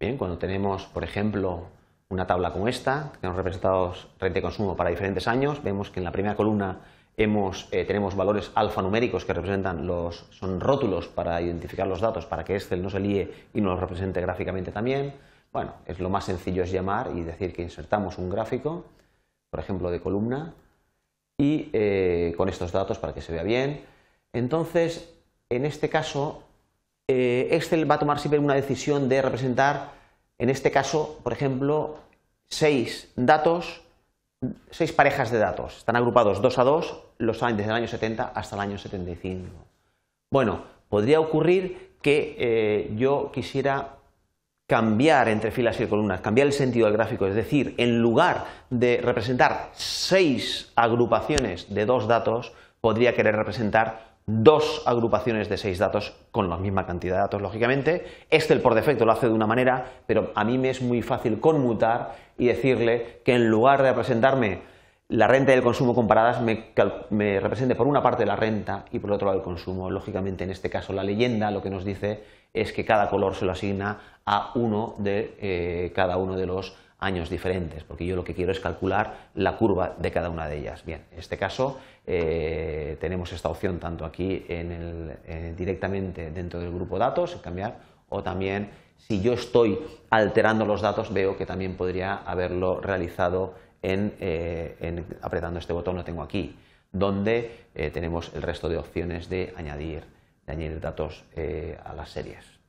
Bien, cuando tenemos, por ejemplo, una tabla como esta, que nos representado renta de consumo para diferentes años, vemos que en la primera columna eh, tenemos valores alfanuméricos que representan los, son rótulos para identificar los datos, para que Excel no se líe y nos los represente gráficamente también. Bueno, es lo más sencillo es llamar y decir que insertamos un gráfico, por ejemplo, de columna, y eh, con estos datos para que se vea bien. Entonces, en este caso, eh, Excel va a tomar siempre una decisión de representar, en este caso, por ejemplo, seis datos, seis parejas de datos. Están agrupados dos a dos, los años desde el año 70 hasta el año 75. Bueno, podría ocurrir que eh, yo quisiera cambiar entre filas y columnas, cambiar el sentido del gráfico, es decir, en lugar de representar seis agrupaciones de dos datos, podría querer representar dos agrupaciones de seis datos con la misma cantidad de datos, lógicamente. Este por defecto lo hace de una manera, pero a mí me es muy fácil conmutar y decirle que en lugar de presentarme la renta y el consumo comparadas me, me, represente por una parte la renta y por otro lado el consumo. Lógicamente, en este caso, la leyenda lo que nos dice es que cada color se lo asigna a uno de eh, cada uno de los años diferentes, porque yo lo que quiero es calcular la curva de cada una de ellas. Bien, en este caso eh, tenemos esta opción tanto aquí en el, eh, directamente dentro del grupo datos, cambiar, o también si yo estoy alterando los datos veo que también podría haberlo realizado en eh, apretando este botón lo tengo aquí, donde tenemos el resto de opciones de añadir, de añadir datos a las series.